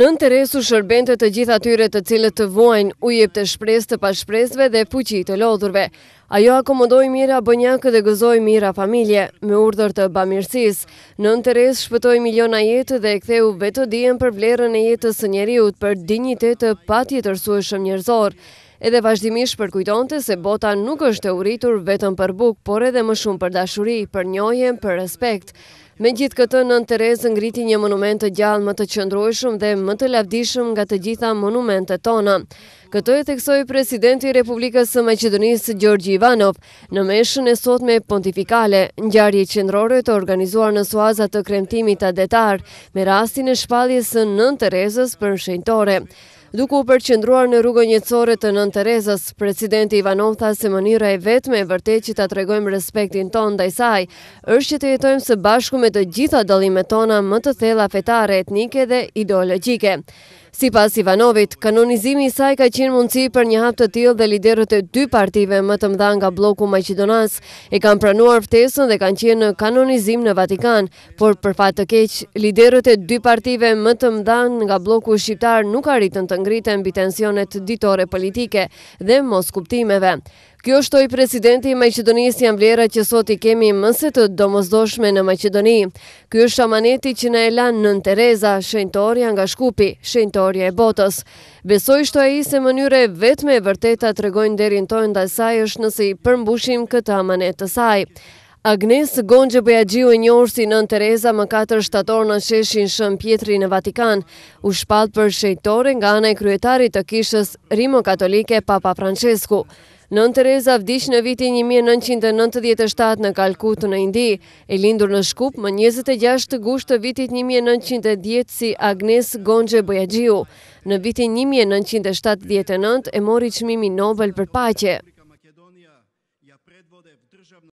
Nën resu shërbente të gjithë tyre të cilët të vojnë ujep të shpres të pashpresve dhe fuqi të lodhurve. Ajo akomodoj mira bënjakë dhe gëzoj mira familje, me urdhër të bamirësis. Nën resu shpëtoj miliona jetë dhe e ktheu vetë dijen për vlerën e jetës së njeriut për dignitet të patjetërsu e shëmë edhe vazhdimisht përkujtonte se bota nuk është e uritur vetëm për buk, por edhe më shumë për dashuri, për njojën, për respekt. Me gjithë këtë nën Terezë ngriti një monument të gjallë më të qëndrojshëm dhe më të lavdishëm nga të gjitha monumentet tona. Këtë e teksoj Presidenti Republikës së Macedonisë Gjorgji Ivanov në meshën e sot me pontifikale, njarje qëndrore të organizuar në suaza të kremtimit adetar me rastin e shpaljes së nën Terezës për shenjtore. Duku u përqendruar në rrugën e të Nën Terezës, presidenti Ivanov tha se mënira e vetme e vërtet që ta tregojmë respektin ton ndaj saj është që të jetojmë së bashku me të gjitha dallimet tona më të thella fetare, etnike dhe ideologjike. Sipas Ivanovit, kanonizimi i saj ka qenë mundësi për një hap të tillë dhe liderët e dy partive më të mëdha nga bloku maqedonas e kanë pranuar ftesën dhe kanë qenë në kanonizim në Vatikan, por për fat të keq, liderët e dy partive më të mëdha nga bloku shqiptar nuk arritën të ngritë mbi tensionet ditore politike dhe mos kuptimeve. Kjo është oj presidenti i Maqedonisë jam vlera që sot i kemi mëse të domozdoshme në Maqedoni. Kjo është amaneti që në elan në në Tereza, shëntorja nga shkupi, shëntorja e botës. Besoj shto e i se mënyre vetme e vërteta të regojnë derin tojnë dhe saj është nëse i përmbushim këtë amanet të saj. Agnes Gonxhe Bojaxhiu e njohur si Nën Teresa më 4 shtator në sheshin Shën Pietri në Vatikan, u shpall për shejtore nga ana e kryetarit të Kishës Rimo Katolike Papa Francesku. Nën Teresa vdiq në vitin 1997 në Kalkut në Indi, e lindur në Shkup më 26 gusht të vitit 1910 si Agnes Gonxhe Bojaxhiu. Në vitin 1979 e mori çmimin Nobel për paqe.